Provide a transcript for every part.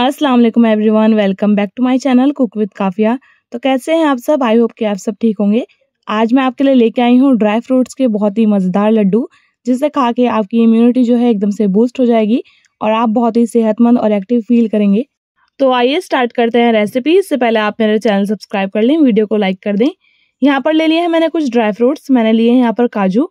अस्सलाम वालेकुम everyone welcome back to my channel cook with Kafiya तो कैसे हैं आप सब आई होप कि आप सब ठीक होंगे आज मैं आपके लिए लेके आई हूँ ड्राई फ्रूट्स के बहुत ही मज़ेदार लड्डू जिसे खा के आपकी इम्यूनिटी जो है एकदम से बूस्ट हो जाएगी और आप बहुत ही सेहतमंद और एक्टिव फील करेंगे तो आइए स्टार्ट करते हैं रेसिपी इससे पहले आप मेरे चैनल सब्सक्राइब कर लें वीडियो को लाइक कर दें यहाँ पर ले लिए हैं मैंने कुछ ड्राई फ्रूट्स मैंने लिए हैं यहाँ पर काजू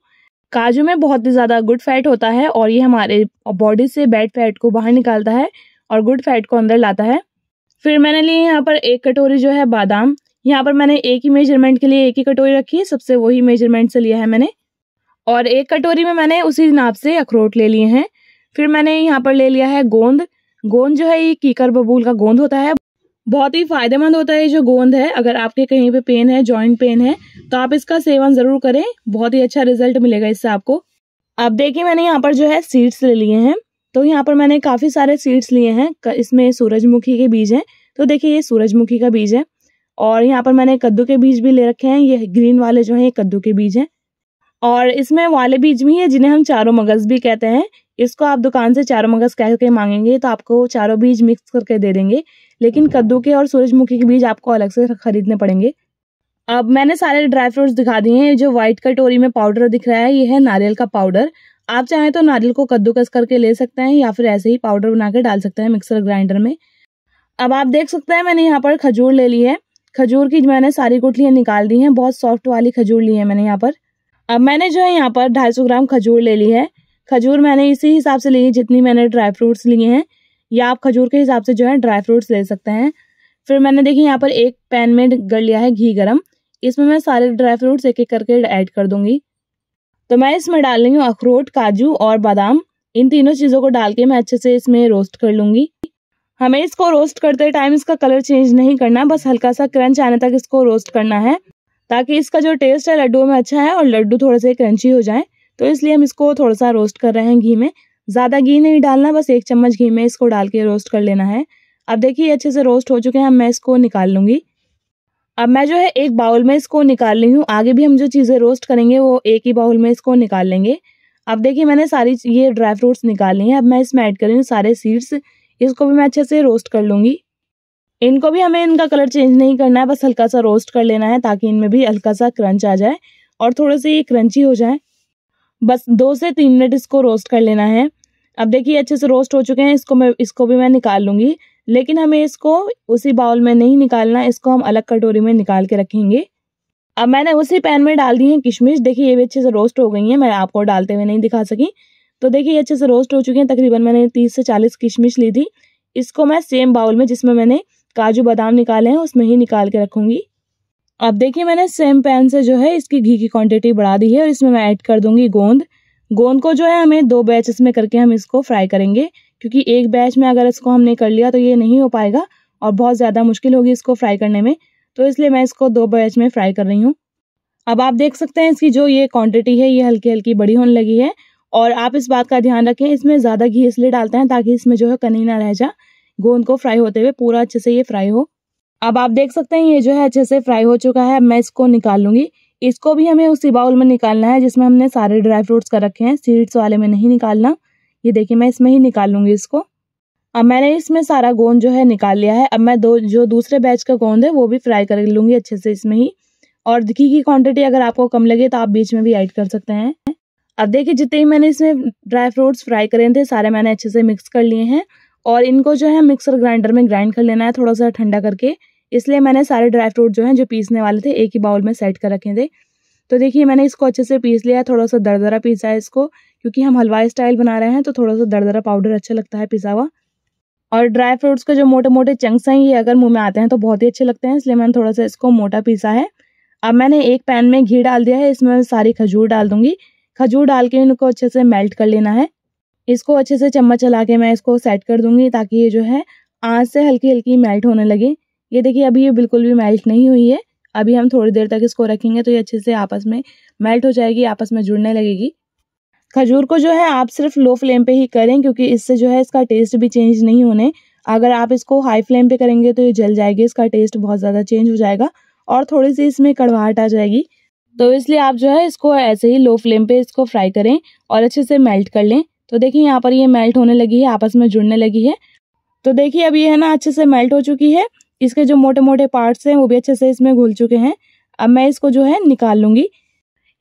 काजू में बहुत ही ज़्यादा गुड फैट होता है और ये हमारे बॉडी से बैड फैट को बाहर निकालता है और गुड फैट को अंदर लाता है फिर मैंने लिए यहाँ पर एक कटोरी जो है बादाम यहाँ पर मैंने एक ही मेजरमेंट के लिए एक ही कटोरी रखी है सबसे वही मेजरमेंट से लिया है मैंने और एक कटोरी में मैंने उसी नाप से अखरोट ले लिए हैं फिर मैंने यहाँ पर ले लिया है गोंद गोंद जो है ये कीकर बबूल का गोंद होता है बहुत ही फायदेमंद होता है ये जो गोंद है अगर आपके कहीं पे पेन है जॉइंट पेन है तो आप इसका सेवन ज़रूर करें बहुत ही अच्छा रिजल्ट मिलेगा इससे आपको अब देखिए मैंने यहाँ पर जो है सीड्स ले लिए हैं तो यहाँ पर मैंने काफ़ी सारे सीड्स लिए हैं इसमें सूरजमुखी के बीज हैं तो देखिए ये सूरजमुखी का बीज है और यहाँ पर मैंने कद्दू के बीज भी ले रखे हैं ये ग्रीन वाले जो हैं ये कद्दू के बीज हैं और इसमें वाले बीज भी हैं जिन्हें हम चारों मगज़ भी कहते हैं इसको आप दुकान से चारों मगज़ कह के मांगेंगे तो आपको चारों बीज मिक्स करके दे देंगे लेकिन कद्दू के और सूरजमुखी के बीज आपको अलग से खरीदने पड़ेंगे अब मैंने सारे ड्राई फ्रूट्स दिखा दिए हैं जो व्हाइट कटोरी में पाउडर दिख रहा है ये है नारियल का पाउडर आप चाहें तो नारियल को कद्दूकस करके ले सकते हैं या फिर ऐसे ही पाउडर बना डाल सकते हैं मिक्सर ग्राइंडर में अब आप देख सकते हैं मैंने यहाँ पर खजूर ले ली है खजूर की मैंने सारी गुठलियाँ निकाल दी हैं बहुत सॉफ्ट वाली खजूर ली है मैंने यहाँ पर अब मैंने जो है यहाँ पर ढाई सौ ग्राम खजूर ले ली है खजूर मैंने इसी हिसाब से ली है जितनी मैंने ड्राई फ्रूट्स लिए हैं या आप खजूर के हिसाब से जो है ड्राई फ्रूट्स ले सकते हैं फिर मैंने देखिए यहाँ पर एक पैन में कर लिया है घी गरम इसमें मैं सारे ड्राई फ्रूट्स एक एक करके ऐड कर दूंगी तो मैं इसमें डाल रही हूँ अखरोट काजू और बादाम इन तीनों चीज़ों को डाल के मैं अच्छे से इसमें रोस्ट कर लूँगी हमें इसको रोस्ट करते टाइम इसका कलर चेंज नहीं करना बस हल्का सा क्रंच आने तक इसको रोस्ट करना है ताकि इसका जो टेस्ट है लड्डू में अच्छा है और लड्डू थोड़े से क्रंची हो जाए तो इसलिए हम इसको थोड़ा सा रोस्ट कर रहे हैं घी में ज़्यादा घी नहीं डालना बस एक चम्मच घी में इसको डाल के रोस्ट कर लेना है अब देखिए अच्छे से रोस्ट हो चुके हैं मैं इसको निकाल लूँगी अब मैं जो है एक बाउल में इसको निकाल ली हूँ आगे भी हम जो चीज़ें रोस्ट करेंगे वो एक ही बाउल में इसको निकाल लेंगे अब देखिए मैंने सारी ये ड्राई फ्रूट्स निकाल ली हैं अब मैं इसमें ऐड कर रही हूँ सारे सीड्स इसको भी मैं अच्छे से रोस्ट कर लूँगी इनको भी हमें इनका कलर चेंज नहीं करना है बस हल्का सा रोस्ट कर लेना है ताकि इनमें भी हल्का सा क्रंच आ जाए और थोड़े से ये क्रंची हो जाए बस दो से तीन मिनट इसको रोस्ट कर लेना है अब देखिए अच्छे से रोस्ट हो चुके हैं इसको मैं इसको भी मैं निकाल लूँगी लेकिन हमें इसको उसी बाउल में नहीं निकालना इसको हम अलग कटोरी में निकाल के रखेंगे अब मैंने उसी पैन में डाल दी है किशमिश देखिए ये भी अच्छे से रोस्ट हो गई है मैं आपको डालते हुए नहीं दिखा सकी तो देखिए ये अच्छे से रोस्ट हो चुके हैं तकरीबन मैंने तीस से चालीस किशमिश ली थी इसको मैं सेम बाउल में जिसमें मैंने काजू बादाम निकाले हैं उसमें ही निकाल के रखूँगी अब देखिए मैंने सेम पैन से जो है इसकी घी की क्वांटिटी बढ़ा दी है और इसमें मैं ऐड कर दूंगी गोंद गोंद को जो है हमें दो बैचेस में करके हम इसको फ्राई करेंगे क्योंकि एक बैच में अगर इसको हमने कर लिया तो ये नहीं हो पाएगा और बहुत ज़्यादा मुश्किल होगी इसको फ्राई करने में तो इसलिए मैं इसको दो बैच में फ्राई कर रही हूँ अब आप देख सकते हैं इसकी जो ये क्वांटिटी है ये हल्की हल्की बड़ी होने लगी है और आप इस बात का ध्यान रखें इसमें ज़्यादा घी इसलिए डालते हैं ताकि इसमें जो है कनी ना रह जाए गोंद को फ्राई होते हुए पूरा अच्छे से ये फ्राई हो अब आप देख सकते हैं ये जो है अच्छे से फ्राई हो चुका है मैं इसको निकाल लूँगी इसको भी हमें उसी बाउल में निकालना है जिसमें हमने सारे ड्राई फ्रूट्स कर रखे हैं सीड्स वाले में नहीं निकालना ये देखिए मैं इसमें ही निकाल लूँगी इसको अब मैंने इसमें सारा गोंद जो है निकाल लिया है अब मैं दो जो दूसरे बैच का गोंद है वो भी फ्राई कर लूँगी अच्छे से इसमें ही और घी की क्वांटिटी अगर आपको कम लगे तो आप बीच में भी ऐड कर सकते हैं अब देखिए जितने ही मैंने इसमें ड्राई फ्रूट्स फ्राई करे थे सारे मैंने अच्छे से मिक्स कर लिए हैं और इनको जो है मिक्सर ग्राइंडर में ग्राइंड कर लेना है थोड़ा सा ठंडा करके इसलिए मैंने सारे ड्राई फ्रूट जो हैं जो पीसने वाले थे एक ही बाउल में सेट कर रखे थे तो देखिए मैंने इसको अच्छे से पीस लिया थोड़ा सा दरदरा पीसा है इसको क्योंकि हम हलवाई स्टाइल बना रहे हैं तो थोड़ा सा दरदरा पाउडर अच्छा लगता है पिसा हुआ और ड्राई फ्रूट्स के जो मोटे मोटे चंक्स हैं ये अगर मुँह में आते हैं तो बहुत ही अच्छे लगते हैं इसलिए मैंने थोड़ा सा इसको मोटा पीसा है अब मैंने एक पैन में घी डाल दिया है इसमें सारी खजूर डाल दूंगी खजूर डाल के इनको अच्छे से मेल्ट कर लेना है इसको अच्छे से चम्मच चला के मैं इसको सेट कर दूंगी ताकि ये जो है आँच से हल्की हल्की मेल्ट होने लगे ये देखिए अभी ये बिल्कुल भी मेल्ट नहीं हुई है अभी हम थोड़ी देर तक इसको रखेंगे तो ये अच्छे से आपस में मेल्ट हो जाएगी आपस में जुड़ने लगेगी खजूर को जो है आप सिर्फ लो फ्लेम पे ही करें क्योंकि इससे जो है इसका टेस्ट भी चेंज नहीं होने अगर आप इसको हाई फ्लेम पे करेंगे तो ये जल जाएगी इसका टेस्ट बहुत ज़्यादा चेंज हो जाएगा और थोड़ी सी इसमें कड़वाहट आ जाएगी तो इसलिए आप जो है इसको ऐसे ही लो फ्लेम पे इसको फ्राई करें और अच्छे से मेल्ट कर लें तो देखिए यहाँ पर ये मेल्ट होने लगी है आपस में जुड़ने लगी है तो देखिए अब ये है ना अच्छे से मेल्ट हो चुकी है इसके जो मोटे मोटे पार्ट्स हैं वो भी अच्छे से इसमें घुल चुके हैं अब मैं इसको जो है निकाल लूँगी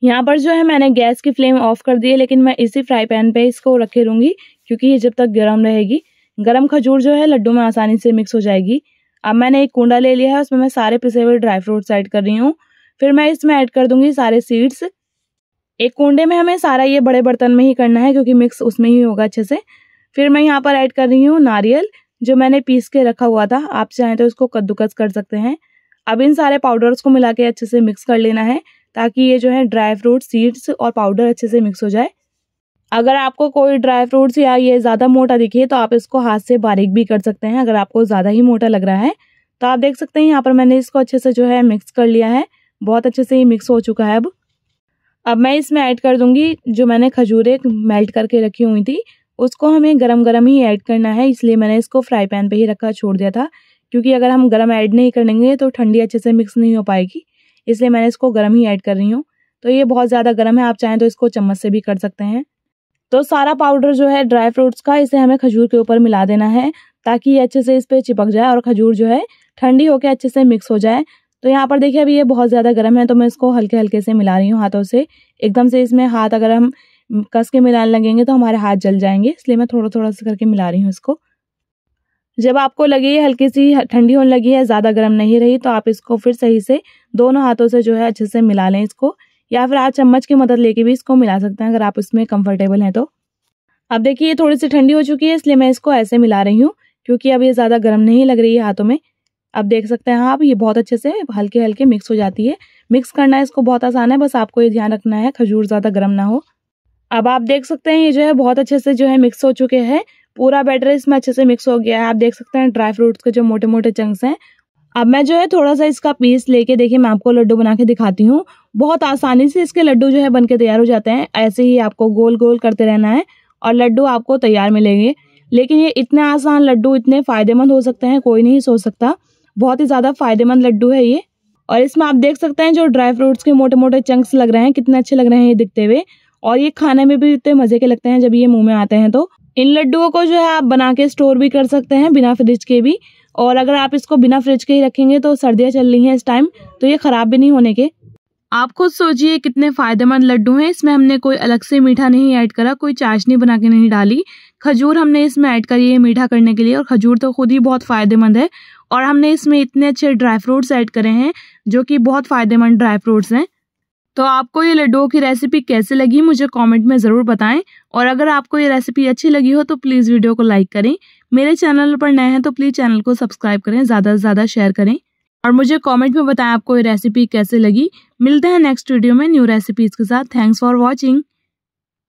यहाँ पर जो है मैंने गैस की फ्लेम ऑफ कर दी है लेकिन मैं इसी फ्राई पैन पे इसको रखे रहूँगी क्योंकि ये जब तक गर्म रहेगी गर्म खजूर जो है लड्डू में आसानी से मिक्स हो जाएगी अब मैंने एक कुंडा ले लिया है उसमें मैं सारे पिसे हुए ड्राई फ्रूट्स ऐड कर रही हूँ फिर मैं इसमें ऐड कर दूँगी सारे सीड्स एक कुंडे में हमें सारा ये बड़े बर्तन में ही करना है क्योंकि मिक्स उसमें ही होगा अच्छे से फिर मैं यहाँ पर ऐड कर रही हूँ नारियल जो मैंने पीस के रखा हुआ था आप चाहें तो इसको कद्दूकस कर सकते हैं अब इन सारे पाउडर्स को मिला के अच्छे से मिक्स कर लेना है ताकि ये जो है ड्राई फ्रूट सीड्स और पाउडर अच्छे से मिक्स हो जाए अगर आपको कोई ड्राई फ्रूट्स या ये ज़्यादा मोटा दिखे तो आप इसको हाथ से बारीक भी कर सकते हैं अगर आपको ज़्यादा ही मोटा लग रहा है तो आप देख सकते हैं यहाँ पर मैंने इसको अच्छे से जो है मिक्स कर लिया है बहुत अच्छे से ये मिक्स हो चुका है अब अब मैं इसमें ऐड कर दूंगी जो मैंने खजूरें मेल्ट करके रखी हुई थी उसको हमें गरम गरम ही ऐड करना है इसलिए मैंने इसको फ्राई पैन पे ही रखा छोड़ दिया था क्योंकि अगर हम गरम ऐड नहीं करेंगे तो ठंडी अच्छे से मिक्स नहीं हो पाएगी इसलिए मैंने इसको गर्म ही ऐड कर रही हूँ तो ये बहुत ज़्यादा गर्म है आप चाहें तो इसको चम्मच से भी कर सकते हैं तो सारा पाउडर जो है ड्राई फ्रूट्स का इसे हमें खजूर के ऊपर मिला देना है ताकि ये अच्छे से इस पर चिपक जाए और खजूर जो है ठंडी होकर अच्छे से मिक्स हो जाए तो यहाँ पर देखिए अभी ये बहुत ज़्यादा गर्म है तो मैं इसको हल्के हल्के से मिला रही हूँ हाथों से एकदम से इसमें हाथ अगर हम कस के मिलाने लगेंगे तो हमारे हाथ जल जाएंगे इसलिए मैं थोड़ा थोड़ा सा करके मिला रही हूँ इसको जब आपको लगे हल्की सी ठंडी होने लगी है ज़्यादा गर्म नहीं रही तो आप इसको फिर सही से दोनों हाथों से जो है अच्छे से मिला लें इसको या फिर आप चम्मच की मदद लेके भी इसको मिला सकते हैं अगर आप इसमें कंफर्टेबल हैं तो अब देखिए ये थोड़ी सी ठंडी हो चुकी है इसलिए मैं इसको ऐसे मिला रही हूँ क्योंकि अब ये ज़्यादा गर्म नहीं लग रही है हाथों में अब देख सकते हैं आप ये बहुत अच्छे से हल्के हल्के मिक्स हो जाती है मिक्स करना इसको बहुत आसान है बस आपको ये ध्यान रखना है खजूर ज़्यादा गर्म ना हो अब आप देख सकते हैं ये जो है बहुत अच्छे से जो है मिक्स हो चुके हैं पूरा बैटर इसमें अच्छे से मिक्स हो गया है आप देख सकते हैं ड्राई फ्रूट्स के जो मोटे मोटे चंक्स हैं अब मैं जो है थोड़ा सा इसका पीस लेके देखिए मैं आपको लड्डू बना के दिखाती हूँ बहुत आसानी से इसके लड्डू जो है बन के तैयार हो जाते हैं ऐसे ही आपको गोल गोल करते रहना है और लड्डू आपको तैयार मिलेंगे लेकिन ये इतने आसान लड्डू इतने फ़ायदेमंद हो सकते हैं कोई नहीं सोच सकता बहुत ही ज़्यादा फ़ायदेमंद लड्डू है ये और इसमें आप देख सकते हैं जो ड्राई फ्रूट्स के मोटे मोटे चंक्स लग रहे हैं कितने अच्छे लग रहे हैं ये दिखते हुए और ये खाने में भी इतने मज़े के लगते हैं जब ये मुँह में आते हैं तो इन लड्डुओं को जो है आप बना के स्टोर भी कर सकते हैं बिना फ्रिज के भी और अगर आप इसको बिना फ्रिज के ही रखेंगे तो सर्दियाँ चल रही हैं इस टाइम तो ये ख़राब भी नहीं होने के आप खुद सोचिए कितने फ़ायदेमंद लड्डू हैं इसमें हमने कोई अलग से मीठा नहीं ऐड करा कोई चाशनी बना के नहीं डाली खजूर हमने इसमें ऐड करी है मीठा करने के लिए और खजूर तो खुद ही बहुत फ़ायदेमंद है और हमने इसमें इतने अच्छे ड्राई फ्रूट्स ऐड करे हैं जो कि बहुत फ़ायदेमंद ड्राई फ्रूट्स हैं तो आपको ये लड्डुओं की रेसिपी कैसे लगी मुझे कमेंट में ज़रूर बताएं और अगर आपको ये रेसिपी अच्छी लगी हो तो प्लीज़ वीडियो को लाइक करें मेरे चैनल पर नए हैं तो प्लीज़ चैनल को सब्सक्राइब करें ज़्यादा से ज़्यादा शेयर करें और मुझे कमेंट में बताएं आपको ये रेसिपी कैसे लगी मिलते हैं नेक्स्ट वीडियो में न्यू रेसिपीज़ के साथ थैंक्स फॉर वॉचिंग